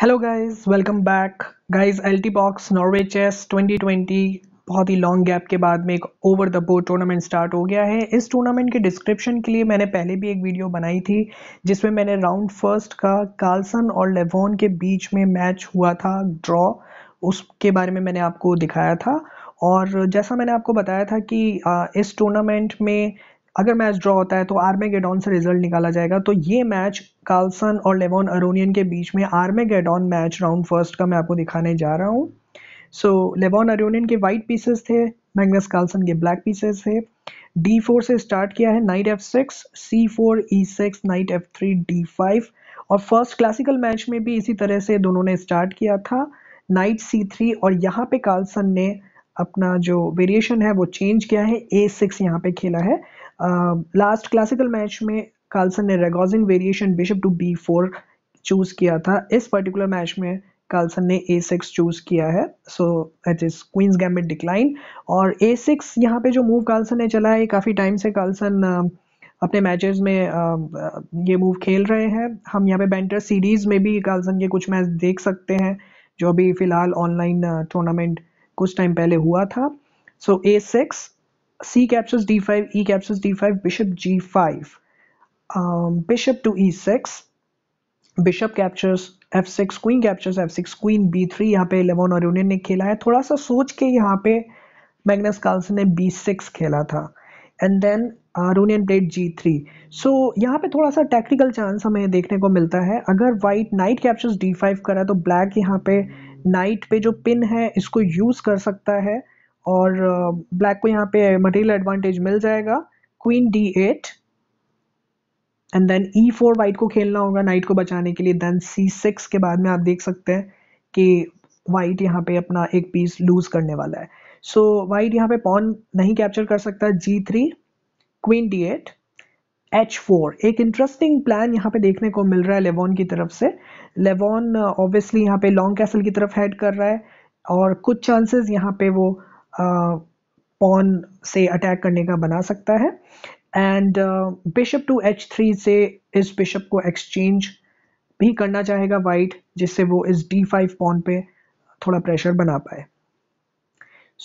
hello guys welcome back guys Altibox Norway chess 2020 बहुत ही long gap के बाद में एक over the board tournament start हो गया है इस टूर्नामेंट के डिस्क्रिप्शन के लिए मैंने पहले भी एक वीडियो बनाई थी जिसमें मैंने राउंड फर्स्ट का कार्लसन और लेवोन के बीच में मैच हुआ था ड्रॉ उसके बारे में मैंने आपको दिखाया था और जैसा मैंने आपको बताया था कि इस टूर्नामेंट में अगर मैच ड्रॉ होता है तो आर्मेगेडॉन से रिजल्ट निकाला जाएगा तो ये मैच कार्लसन और लेवन अरोनियन के बीच में आर्मेगेडॉन मैच राउंड फर्स्ट का मैं आपको दिखाने जा रहा हूँ सो लेवन अरोनियन के वाइट पीसेस थे मैगनस कार्लसन के ब्लैक पीसेस थे डी फोर से स्टार्ट किया है knight F six C four E six knight F three D five और फर्स्ट क्लासिकल मैच में भी इसी तरह से दोनों ने स्टार्ट किया था नाइट सी थ्री और यहाँ पे कार्लसन ने अपना जो वेरिएशन है वो चेंज किया है ए सिक्स यहाँ पे खेला है लास्ट क्लासिकल मैच में कार्लसन ने Ragozin variation bishop to B four choose किया था इस पर्टिकुलर मैच में कार्लसन ने ए सिक्स चूज किया है so it is Queen's gambit declined और ए सिक्स यहाँ पे जो मूव कार्लसन ने चला है काफ़ी टाइम से कार्लसन um, अपने मैचेस में um, ये मूव खेल रहे हैं हम यहाँ पे बैंटर सीरीज़ में भी कार्लसन के कुछ मैच देख सकते हैं जो अभी फ़िलहाल ऑनलाइन टूर्नामेंट कुछ टाइम पहले हुआ था so A six c captures d5 e captures d5 bishop g5 um, bishop to e6 bishop captures f6 queen captures f6 queen b3 यहाँ पे लेवन और यूनियन ने खेला है थोड़ा सा सोच के यहाँ पे मैग्नस कार्लसन ने बी सिक्स खेला था and then Aronian played G three so यहाँ पे थोड़ा सा टेक्निकल चांस हमें देखने को मिलता है अगर white knight captures D five करा तो ब्लैक यहाँ पे नाइट पे जो पिन है इसको यूज़ कर सकता है और ब्लैक uh, को यहाँ पे मटेरियल एडवांटेज मिल जाएगा queen d eight and then e four white को खेलना होगा नाइट को बचाने के लिए देन सी सिक्स के बाद में आप देख सकते हैं कि वाइट यहाँ पे अपना एक पीस लूज करने वाला है सो वाइट यहाँ पे पॉन नहीं कैप्चर कर सकता g three queen d eight h four एक इंटरेस्टिंग प्लान यहाँ पे देखने को मिल रहा है लेवॉन की तरफ से लेवॉन ऑब्वियसली uh, यहाँ पे लॉन्ग कैसल की तरफ हेड कर रहा है और कुछ चांसेस यहाँ पे वो पॉन से अटैक करने का बना सकता है and bishop to h three से इस बिशप को एक्सचेंज भी करना चाहेगा वाइट जिससे वो इस डी फाइव पॉन पे थोड़ा प्रेशर बना पाए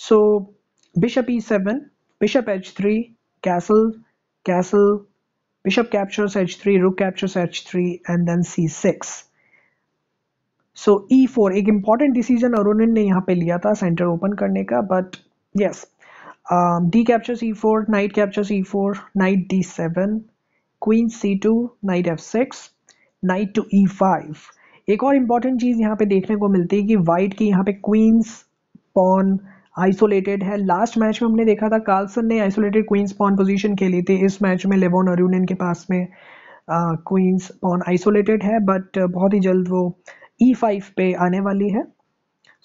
so bishop e seven bishop h three castle castle bishop captures three rook captures h three and then c six so e four एक इंपॉर्टेंट डिसीजन अरोनिन ने यहाँ पे लिया था सेंटर ओपन करने का but yes d captures c four knight captures c four knight d seven queen c two knight F six knight to e five एक और इम्पॉर्टेंट चीज़ यहाँ पे देखने को मिलती है कि वाइट की यहाँ पे क्वींस पॉन आइसोलेटेड है लास्ट मैच में हमने देखा था कार्लसन ने आइसोलेटेड क्वींस पॉन पोजीशन खेली थी इस मैच में लेवोन अरूनिन के पास में क्वींस पॉन आइसोलेटेड है बट uh, बहुत ही जल्द वो uh, e5 पे आने वाली है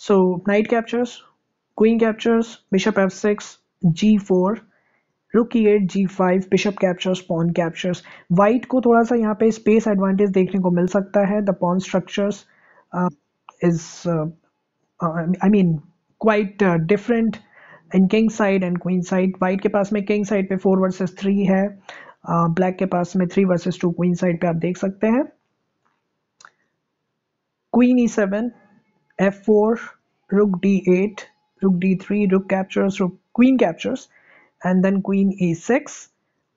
so knight captures queen captures bishop f six g four rook की eight g five bishop captures pawn captures white को थोड़ा सा यहाँ पे स्पेस एडवांटेज देखने को मिल सकता है the pawn structures is I mean quite different in king side and queen side white के पास में किंग साइड पे फोर वर्सेस थ्री है ब्लैक uh, के पास में three versus two queen side पे आप देख सकते हैं queen e7 f4 rook d8 rook d3 rook captures rook queen captures and then queen ए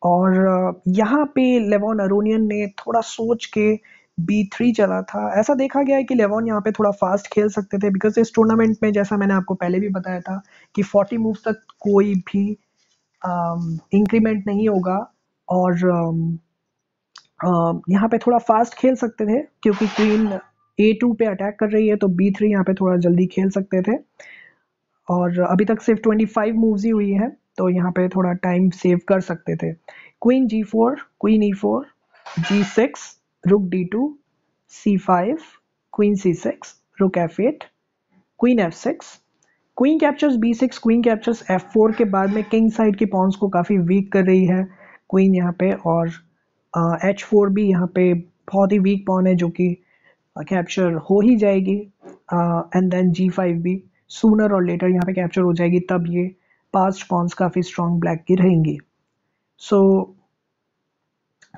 और uh, यहाँ पे लेवन अरोनियन ने थोड़ा सोच के बी थ्री चला था ऐसा देखा गया है कि लेवन यहाँ पे थोड़ा फास्ट खेल सकते थे बिकॉज इस टूर्नामेंट में जैसा मैंने आपको पहले भी बताया था कि 40 मूव तक कोई भी इंक्रीमेंट um, नहीं होगा और um, uh, यहाँ पे थोड़ा फास्ट खेल सकते थे क्योंकि क्वीन ए टू पे अटैक कर रही है तो बी थ्री यहाँ पे थोड़ा जल्दी खेल सकते थे और अभी तक सिर्फ ट्वेंटी फाइव मूव्स ही हुई है तो यहाँ पे थोड़ा टाइम सेव कर सकते थे queen g four queen e four g six rook d two c five queen c six rook f eight queen f six queen captures b six queen captures f four के बाद में king side के Pond's को काफ़ी week कर रही है queen यहाँ पे और एच uh, फोर भी यहाँ पे बहुत ही वीक पॉन है जो कि कैप्चर uh, हो ही जाएगी एंड देन जी फाइव भी सूनर और लेटर यहाँ पे कैप्चर हो जाएगी तब ये पास्ट पॉन्स काफ़ी स्ट्रॉन्ग ब्लैक की रहेंगी so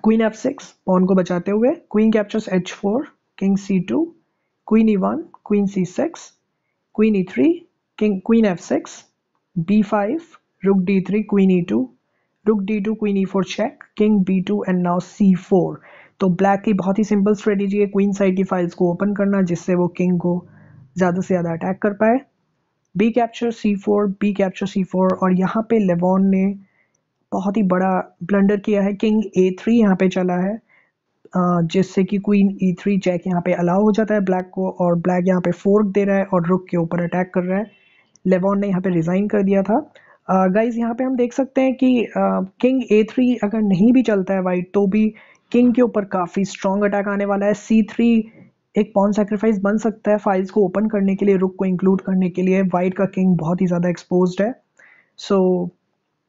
queen f six pawn को बचाते हुए queen captures h four king c two queen e one queen c six queen e three king queen f six b five rook d three queen e two rook d two queen e four check king B two and now c four तो black की बहुत ही simple strategy है queen side की files को open करना जिससे वो किंग को ज़्यादा से ज़्यादा अटैक कर पाए b capture c four b capture c four और यहाँ पे लेवॉन ने बहुत ही बड़ा ब्लंडर किया है किंग ए थ्री यहाँ पे चला है जिससे कि क्वीन ई थ्री चैक यहाँ पे अलाउ हो जाता है ब्लैक को और ब्लैक यहाँ पे फोर्क दे रहा है और रुक के ऊपर अटैक कर रहा है लेवॉन ने यहाँ पे रिज़ाइन कर दिया था गाइज यहाँ पे हम देख सकते हैं कि किंग ए थ्री अगर नहीं भी चलता है वाइट तो भी किंग के ऊपर काफ़ी स्ट्रॉन्ग अटैक आने वाला है सी थ्री एक पॉन सेक्रीफाइस बन सकता है फाइल्स को ओपन करने के लिए रुक को इंक्लूड करने के लिए वाइट का किंग बहुत ही ज़्यादा एक्सपोज है so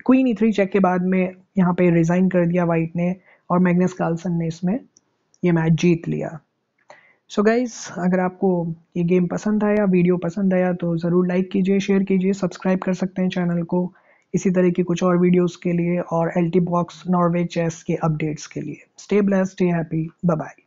queen e three check के बाद में यहाँ पे रिज़ाइन कर दिया वाइट ने और मैग्नस कार्लसन ने इसमें ये मैच जीत लिया सो so गाइज़ अगर आपको ये गेम पसंद आया वीडियो पसंद आया तो ज़रूर लाइक कीजिए शेयर कीजिए सब्सक्राइब कर सकते हैं चैनल को इसी तरह की कुछ और वीडियोस के लिए और Altibox Norway chess के अपडेट्स के लिए stay blessed stay happy bye